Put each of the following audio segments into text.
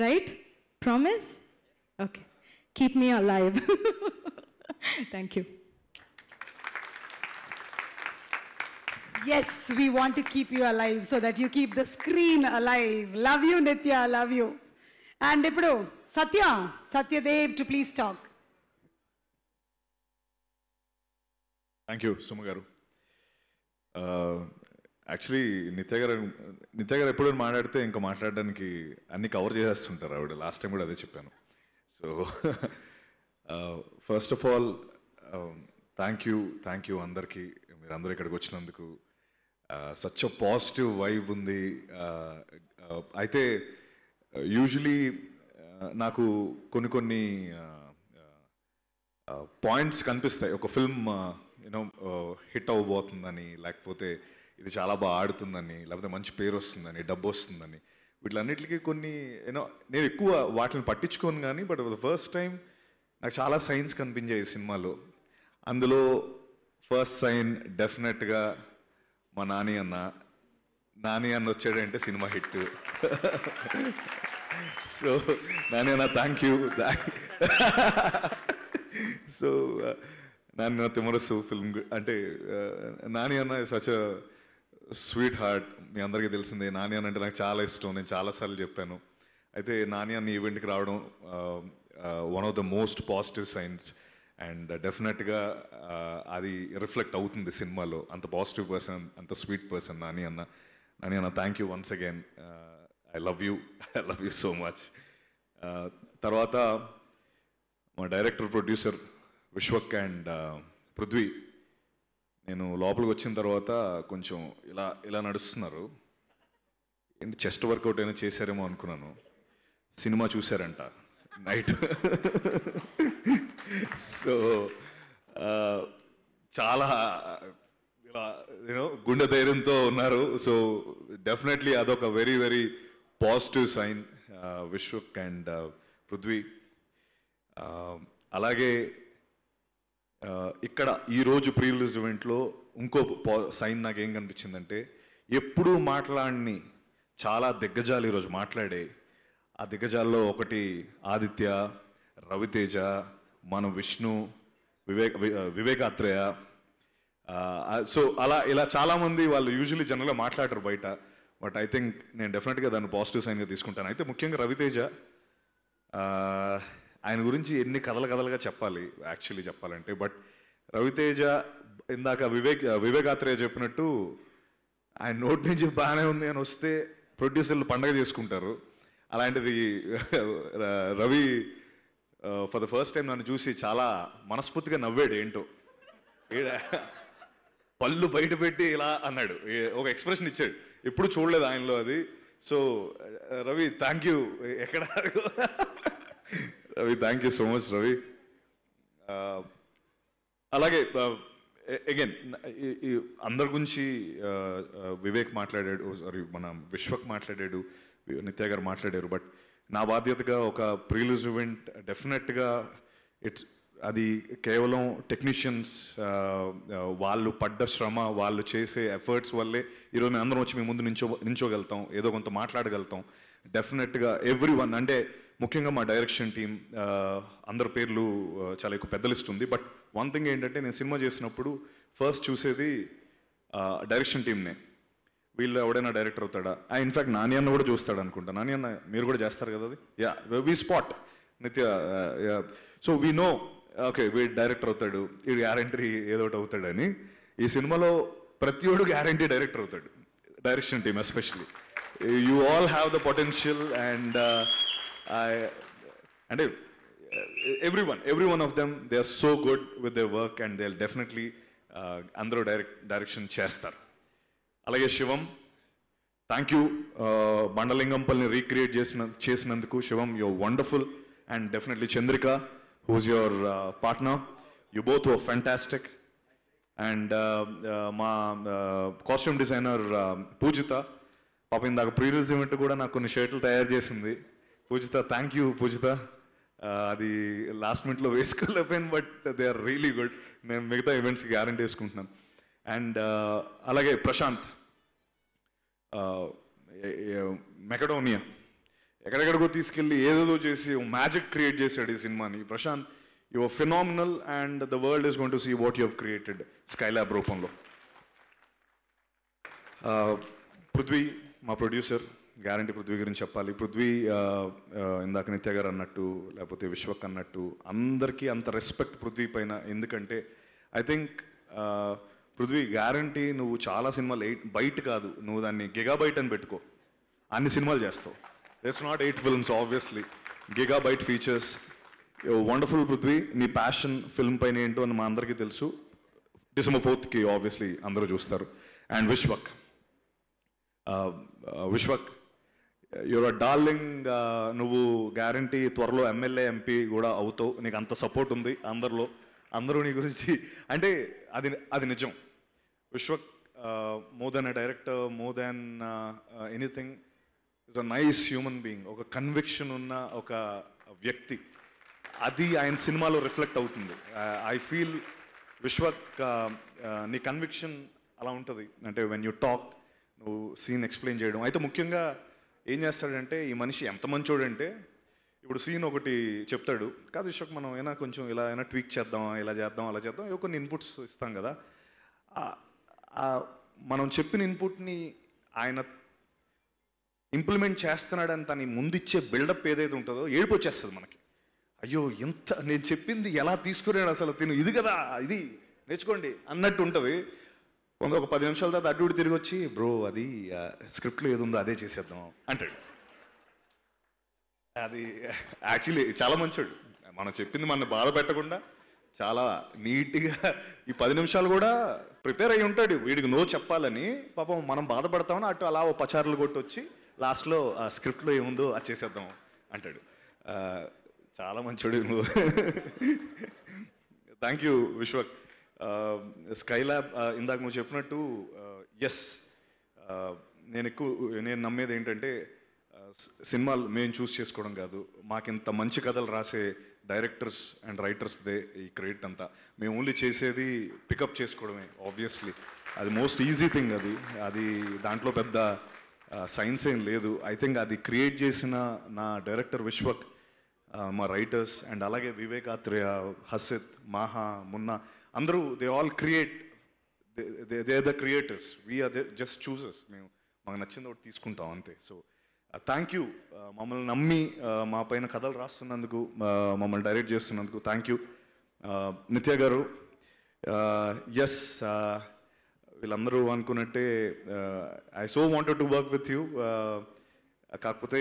Right? Promise? Okay. Keep me alive. Thank you. Yes, we want to keep you alive so that you keep the screen alive. Love you, Nitya. Love you. And Ipro, Satya, Satya Dev to please talk. Thank you, Sumagaru. Uh, actually Nithya గారు నిత్య గారు ఎప్పుడైనా మాట్లాడితే ఇంకా మాట్లాడడానికి అన్ని cover చేసేస్తుంటారు ఆవిడ last time కూడా అదే చెప్పాను so first of all thank you thank you అందరికీ మీరు అందరూ ఇక్కడికి వచ్చినందుకు సచ్ పాజిటివ్ వైబ్ ఉంది uh, uh, అయితే యూజువలీ uh, నాకు కొన్ని కొన్ని పాయింట్స్ కనిపిస్తాయి ఒక ఫిల్మ్ యూనో హిట్ అవ్వబోతుందని లేకపోతే ఇది చాలా బాగా ఆడుతుందని లేకపోతే మంచి పేరు వస్తుందని డబ్బు వస్తుందని వీటిలన్నిటికీ కొన్ని ఏనో నేను ఎక్కువ వాటిని పట్టించుకోను కానీ బట్ ద ఫస్ట్ టైం నాకు చాలా సైన్స్ కనిపించాయి సినిమాలో అందులో ఫస్ట్ సైన్ డెఫినెట్గా మా నాని అన్న నాని అన్న వచ్చాడంటే సినిమా హిట్ సో నాని అన్న థ్యాంక్ యూ సో నాని అన్న తిమరసు ఫిల్మ్ అంటే uh, నాని అన్న సచ్ స్వీట్ హార్ట్ మీ అందరికీ తెలిసింది నాని అంటే నాకు చాలా ఇష్టం నేను చాలాసార్లు చెప్పాను అయితే నాని అన్న ఈవెంట్కి రావడం one of the most positive signs and డెఫినెట్గా అది రిఫ్లెక్ట్ అవుతుంది సినిమాలో అంత పాజిటివ్ పర్సన్ అంత స్వీట్ పర్సన్ నాని అన్న నాని అన్న thank you once again I love you I love you so much తర్వాత మా director producer Vishwak and Prithvi నేను లోపలికి వచ్చిన తర్వాత కొంచెం ఇలా ఇలా నడుస్తున్నారు ఏంటి చెస్ట్ వర్కౌట్ అయినా చేశారేమో అనుకున్నాను సినిమా చూశారంట నైట్ సో చాలా ఇలా యూనో గుండె ధైర్యంతో ఉన్నారు సో డెఫినెట్లీ అదొక very very positive sign Vishwak and Prithvi అలాగే ఇక్కడ ఈరోజు ప్రీ రిలీజ్ ఈవెంట్లో ఇంకో సైన్ నాకు ఏం కనిపించిందంటే ఎప్పుడూ మాట్లాడిని చాలా దిగ్గజాలు ఈరోజు మాట్లాడే ఆ దిగ్గజాల్లో ఒకటి ఆదిత్య రవితేజ మన విష్ణు వివేక్ వివేకాత్రేయ సో అలా ఇలా చాలామంది వాళ్ళు యూజువలీ జనరల్గా మాట్లాడరు బయట బట్ ఐ థింక్ నేను డెఫినెట్గా దాన్ని పాజిటివ్ సైన్గా తీసుకుంటాను అయితే ముఖ్యంగా రవితేజ ఆయన గురించి ఎన్ని కథల కథలుగా చెప్పాలి యాక్చువల్లీ చెప్పాలంటే బట్ రవితేజ ఇందాక వివేక్ వివేకాత్రేయ చెప్పినట్టు ఆయన నోటి నుంచి బాగానే ఉంది అని వస్తే ప్రొడ్యూసర్లు పండగ చేసుకుంటారు అలాంటిది Ravi for the first time నన్ను చూసి చాలా మనస్ఫూర్తిగా నవ్వాడు ఏంటో పళ్ళు బయట పెట్టి ఇలా అన్నాడు ఒక ఎక్స్ప్రెషన్ ఇచ్చాడు ఎప్పుడు చూడలేదు ఆయనలో అది సో రవి థ్యాంక్ యూ ఎక్కడ Ravi thank you so much Ravi అలాగే అగైన్ అందరి గురించి వివేక్ మాట్లాడాడు సారీ మన విశ్వక్ మాట్లాడాడు నిత్య గారు మాట్లాడారు బట్ నా బాధ్యతగా ఒక ప్రీలూజ్ ఈవెంట్ డెఫినెట్గా ఇట్స్ అది కేవలం టెక్నీషియన్స్ వాళ్ళు పడ్డ శ్రమ వాళ్ళు చేసే ఎఫర్ట్స్ వల్లే ఈరోజు మేము అందరం వచ్చి మేము ముందు నించో నించోగలుగుతాం ఏదో కొంత మాట్లాడగలుగుతాం డెఫినెట్గా ఎవ్రీ వన్ అంటే ముఖ్యంగా మా డైరెక్షన్ టీం అందరి పేర్లు చాలా ఎక్కువ పెద్ద లిస్ట్ ఉంది బట్ వన్ థింగ్ ఏంటంటే నేను సినిమా చేసినప్పుడు ఫస్ట్ చూసేది డైరెక్షన్ టీంనే వీళ్ళు ఎవడైనా డైరెక్టర్ అవుతాడా ఇన్ఫాక్ట్ నాని అన్న కూడా చూస్తాడు అనుకుంటా నాని అన్న మీరు కూడా చేస్తారు కదా అది yeah we spot Nitya so we know okay వీడు డైరెక్టర్ అవుతాడు ఈ గ్యారంటీ ఏదో ఒకటి అవుతాడని ఈ సినిమాలో ప్రతి ఒడు గ్యారంటీ డైరెక్టర్ అవుతాడు direction team especially you all have the potential and అంటే every one every one of them they are so good with they work and they definitely అందరూ డైరెక్ట్ డైరెక్షన్ చేస్తారు అలాగే శివం థ్యాంక్ యూ బండలింగంపల్ని recreate చేసిన చేసినందుకు Shivam your wonderful and definitely Chandrika who's your partner you both oh fantastic and మా costume designer Poojitha పాప ఇందాక pre event కూడా నాకు కొన్ని షర్ట్లు తయారు చేసింది పూజిత థ్యాంక్ యూ పూజిత అది లాస్ట్ మినిట్లో వేసుకోలేకపోయాను but they are really good నేను మిగతా ఈవెంట్స్కి గ్యారంటీ వేసుకుంటున్నాం అండ్ అలాగే ప్రశాంత్ మెకడోనియా ఎక్కడెక్కడికో తీసుకెళ్ళి ఏదేదో చేసి మ్యాజిక్ క్రియేట్ చేశాడు ఈ సినిమాని Prashanth your phenomenal and the world is gonna to see what you have created lab రూపంలో పృథ్వీ మా ప్రొడ్యూసర్ గ్యారంటీ పృథ్వీ గురించి చెప్పాలి పృథ్వీ ఇందాక నిత్య గారు అన్నట్టు లేకపోతే విశ్వక్ అన్నట్టు అందరికీ అంత రెస్పెక్ట్ పృథ్వీ పైన ఎందుకంటే ఐ థింక్ పృథ్వీ గ్యారంటీ నువ్వు చాలా సినిమాలు ఎయిట్ బయట కాదు నువ్వు దాన్ని గిగా బయట అని పెట్టుకో అన్ని సినిమాలు చేస్తావు that's not eight films obviously gigabyte features wonderful Prithvi నీ ప్యాషన్ ఫిల్మ్ పైన ఏంటో అని మా అందరికీ తెలుసు డిసెంబర్ ఫోర్త్కి ఆబ్వియస్లీ అందరూ చూస్తారు and Vishwak Vishwak your darling uh, నువ్వు గ్యారంటీ త్వరలో ఎమ్మెల్యే ఎంపీ కూడా అవుతావు నీకు అంత సపోర్ట్ ఉంది అందరిలో అందరూ నీ గురించి అంటే అది అది నిజం Vishwa more than a director more than anything is a nice human being ఒక కన్విక్షన్ ఉన్న ఒక వ్యక్తి అది ఆయన సినిమాలో రిఫ్లెక్ట్ అవుతుంది I uh, feel Vishwak uh, నీ కన్విక్షన్ అలా ఉంటుంది అంటే వెన్ యూ టాక్ నువ్వు సీన్ ఎక్స్ప్లెయిన్ చేయడం అయితే ముఖ్యంగా ఏం చేస్తాడంటే ఈ మనిషి ఎంత మంచోడంటే ఇప్పుడు సీన్ ఒకటి చెప్తాడు కాదు విషయం మనం అయినా కొంచెం ఇలా అయినా ట్వీక్ చేద్దాం ఇలా చేద్దాం అలా చేద్దాం ఏవో కొన్ని ఇన్పుట్స్ ఇస్తాం కదా మనం చెప్పిన ఇన్పుట్ని ఆయన ఇంప్లిమెంట్ చేస్తున్నాడని తను ముందిచ్చే బిల్డప్ ఏదైతే ఉంటుందో ఏడుపు మనకి అయ్యో ఇంత నేను చెప్పింది ఎలా తీసుకురాడు అసలు తిను ఇది కదా ఇది నేర్చుకోండి అన్నట్టు ఉంటుంది కొంత ఒక పది నిమిషాల తర్వాత అటు తిరిగి వచ్చి బ్రో అది స్క్రిప్ట్లో ఏది ఉందో అదే చేసేద్దాం అంటాడు అది యాక్చువల్లీ చాలా మంచోడు మనం చెప్పింది మన బాధ పెట్టకుండా చాలా నీట్గా ఈ పది నిమిషాలు కూడా ప్రిపేర్ అయి ఉంటాడు వీడికి నో చెప్పాలని పాపం మనం బాధపడతామని అటు అలా ఓ పచారులు కొట్టొచ్చి లాస్ట్లో ఆ స్క్రిప్ట్లో ఏముందో అది చేసేద్దాం అంటాడు చాలా మంచోడు నువ్వు thank you Vishwak sky uh, lab uh, ఇందాక నువ్వు చెప్పినట్టు ఎస్ uh, నేను ఎక్కువ నేను నమ్మేది ఏంటంటే సినిమాలు మేము చూస్ చేసుకోవడం కాదు మాకింత మంచి కథలు రాసే డైరెక్టర్స్ అండ్ రైటర్స్దే ఈ క్రెడిట్ అంతా మేము ఓన్లీ చేసేది పికప్ చేసుకోవడమే ఆబ్వియస్లీ అది మోస్ట్ ఈజీ థింగ్ అది అది దాంట్లో పెద్ద సైన్స్ ఏం లేదు ఐ థింక్ అది క్రియేట్ చేసిన నా డైరెక్టర్ విశ్వక్ మా రైటర్స్ అండ్ అలాగే వివేకాత్రేయ హసిత్ మాహా మున్నా అందరూ they all create they the creators we're they just చూసర్స్ మేము మాకు నచ్చింది ఒకటి తీసుకుంటాం అంతే సో థ్యాంక్ యూ మమ్మల్ని నమ్మి uh, మా పైన కథలు రాస్తున్నందుకు మమ్మల్ని డైరెక్ట్ చేస్తున్నందుకు థ్యాంక్ యూ uh, నిత్య గారు ఎస్ uh, వీళ్ళందరూ అనుకున్నట్టే I so wanted to work with you కాకపోతే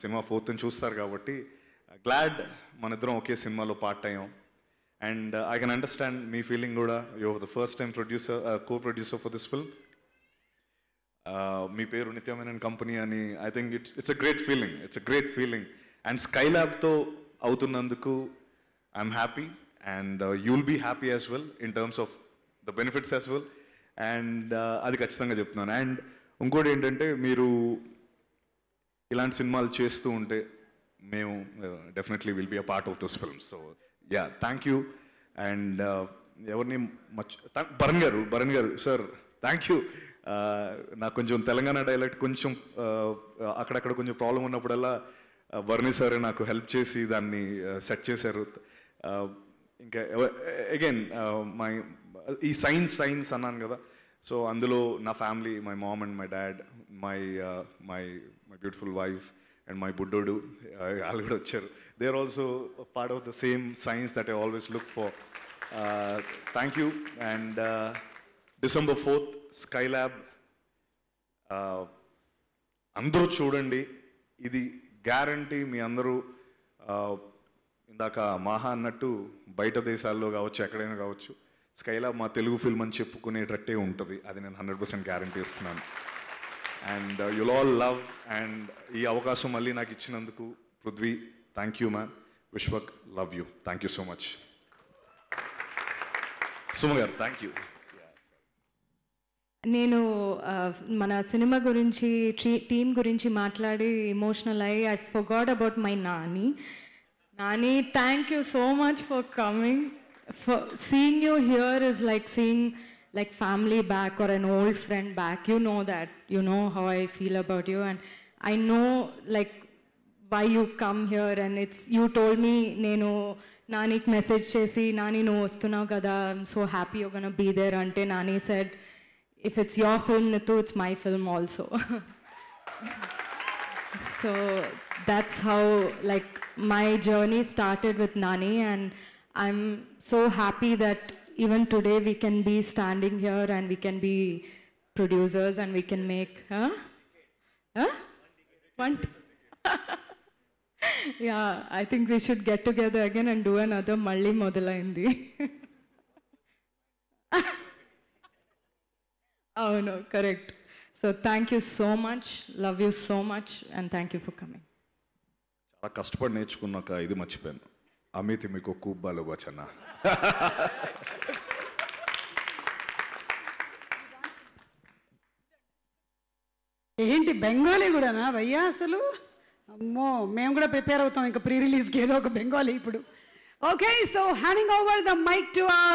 సినిమా ఫోర్త్ని చూస్తారు కాబట్టి గ్లాడ్ మన ఇద్దరం ఒకే సినిమాలో పార్ట్ అయ్యాం అండ్ ఐ కెన్ అండర్స్టాండ్ మీ ఫీలింగ్ కూడా your the first time producer co producer for this film మీ పేరు నిత్యమైన కంపెనీ అని I think it's it's a great feeling it's a great feeling and sky ల్యాబ్తో అవుతున్నందుకు I'm happy and you will be happy as well in terms of the benefits as well and అది ఖచ్చితంగా చెప్తున్నాను and ఇంకోటి ఏంటంటే మీరు ఇలాంటి సినిమాలు చేస్తూ ఉంటే మేము definitely will be a part of those films so yeah thank you and ఎవరిని మచ్ భరణ్ గారు భరణ్ గారు సార్ థ్యాంక్ యూ నాకు కొంచెం తెలంగాణ డైలెక్ట్ కొంచెం uh, అక్కడక్కడ కొంచెం ప్రాబ్లం ఉన్నప్పుడల్లా uh, వర్ణి సార్ నాకు హెల్ప్ చేసి దాన్ని సెట్ uh, చేశారు ఇంకా అగైన్ మై ఈ సైన్స్ సైన్స్ అన్నాను కదా సో అందులో నా family my mom and my dad my my my beautiful wife and my బుడ్డోడు వాళ్ళు కూడా వచ్చారు they are also part of the same signs that I always look for thank you and December fourth sky lab అందరూ చూడండి ఇది guarantee మీ అందరూ uh, ఇందాక మహా అన్నట్టు బయట దేశాల్లో కావచ్చు ఎక్కడైనా కావచ్చు స్కైలా మా తెలుగు ఫిల్మ్ అని చెప్పుకునేటట్టే ఉంటుంది అది నేను హండ్రెడ్ పర్సెంట్ గ్యారంటీ ఇస్తున్నాను and you'll all love and ఈ అవకాశం మళ్ళీ నాకు ఇచ్చినందుకు Prithvi thank you ma'am Vishwak love you thank you so much Suma garu thank you నేను uh, మన సినిమా గురించి టీం గురించి మాట్లాడి ఎమోషనల్ అయ్యి I forgot about my Nani Nani thank you so much for coming for seeing you here is like seeing like family back or an old friend back. You know that. You know how I feel about you. And I know like why you come here and it's you told me Nani message నేను Nani no చేసి Gada, I'm so happy you're gonna be there. until Nani said if it's your film, Nitu, it's my film also. So that's how like my journey started with Nani and I'm so happy that even today we can be standing here and we can be producers and we can make huh huh one yeah i think we should get together again and do another malli modalaindi oh no correct so thank you so much love you so much and thank you for coming చాలా కష్టపడి నేర్చుకున్నాక ఇది మర్చిపోయాను అమితి మీకు కూబ్బాలు వచనా ఏంటి బెంగాలీ కూడానా భయ్యా అసలు అమ్మో మేము కూడా ప్రిపేర్ అవుతాం ఇంకా ప్రీ రిలీజ్కి ఏదో ఒక బెంగాలీ ఇప్పుడు okay so handing over the mic to